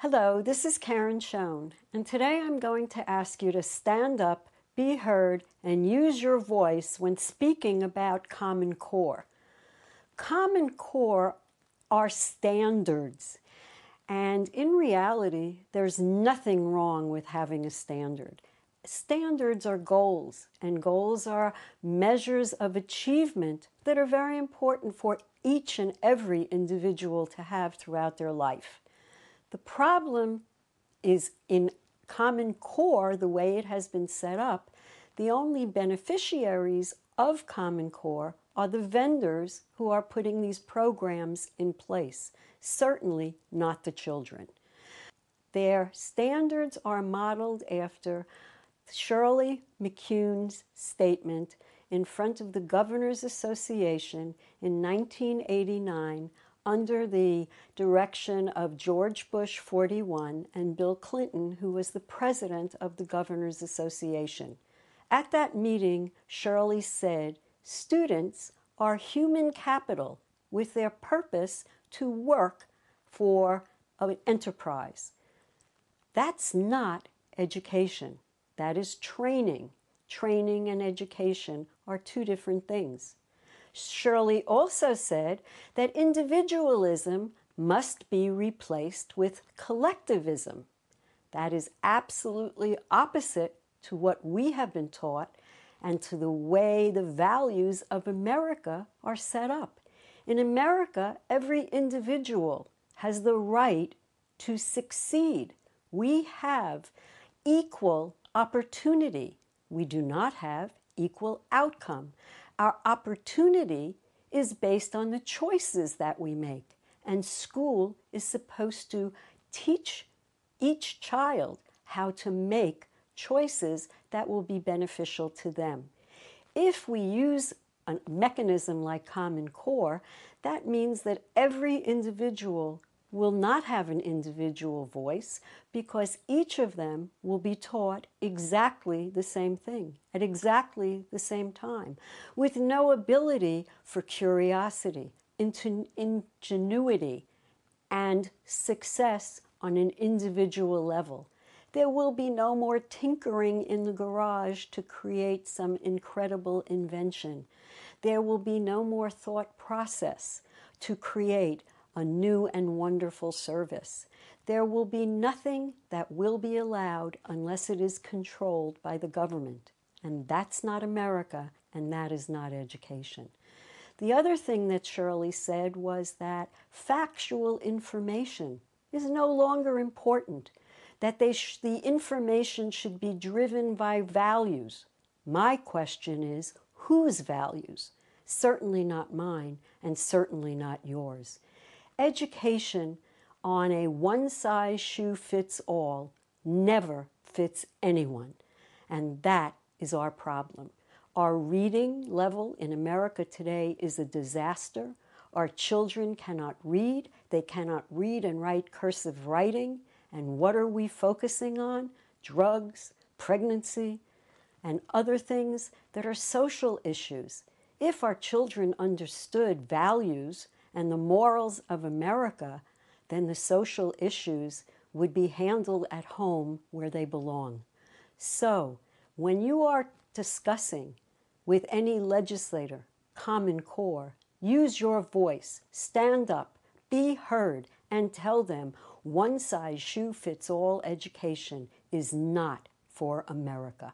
Hello, this is Karen Schoen, and today I'm going to ask you to stand up, be heard, and use your voice when speaking about Common Core. Common Core are standards, and in reality, there's nothing wrong with having a standard. Standards are goals, and goals are measures of achievement that are very important for each and every individual to have throughout their life. The problem is in Common Core, the way it has been set up, the only beneficiaries of Common Core are the vendors who are putting these programs in place, certainly not the children. Their standards are modeled after Shirley McCune's statement in front of the Governors Association in 1989 under the direction of George Bush 41 and Bill Clinton, who was the president of the Governors Association. At that meeting, Shirley said, Students are human capital with their purpose to work for an enterprise. That's not education, that is training. Training and education are two different things. Shirley also said that individualism must be replaced with collectivism. That is absolutely opposite to what we have been taught and to the way the values of America are set up. In America, every individual has the right to succeed. We have equal opportunity. We do not have equal outcome. Our opportunity is based on the choices that we make, and school is supposed to teach each child how to make choices that will be beneficial to them. If we use a mechanism like Common Core, that means that every individual will not have an individual voice because each of them will be taught exactly the same thing at exactly the same time, with no ability for curiosity, ingenuity, and success on an individual level. There will be no more tinkering in the garage to create some incredible invention. There will be no more thought process to create a new and wonderful service. There will be nothing that will be allowed unless it is controlled by the government. And that's not America, and that is not education. The other thing that Shirley said was that factual information is no longer important, that sh- the information should be driven by values. My question is whose values? Certainly not mine, and certainly not yours. Education on a one size shoe fits all never fits anyone. And that is our problem. Our reading level in America today is a disaster. Our children cannot read, they cannot read and write cursive writing. And what are we focusing on? Drugs, pregnancy, and other things that are social issues. If our children understood values, and the morals of America, then the social issues would be handled at home where they belong. So, when you are discussing with any legislator, Common Core, use your voice, stand up, be heard, and tell them one size shoe fits all education is not for America.